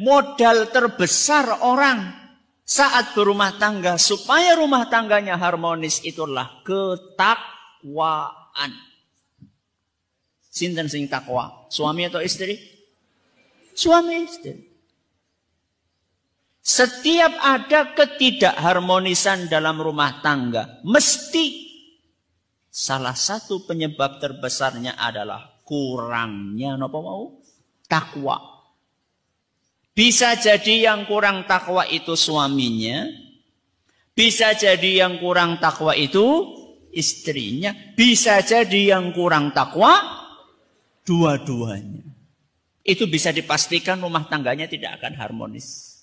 modal terbesar orang saat berumah tangga supaya rumah tangganya harmonis itulah ketakwaan. Sinten sing takwa? Suami atau istri? Suami istri. Setiap ada ketidakharmonisan dalam rumah tangga, mesti salah satu penyebab terbesarnya adalah kurangnya nopo mau takwa. Bisa jadi yang kurang takwa itu suaminya, bisa jadi yang kurang takwa itu istrinya, bisa jadi yang kurang takwa dua-duanya. Itu bisa dipastikan rumah tangganya tidak akan harmonis.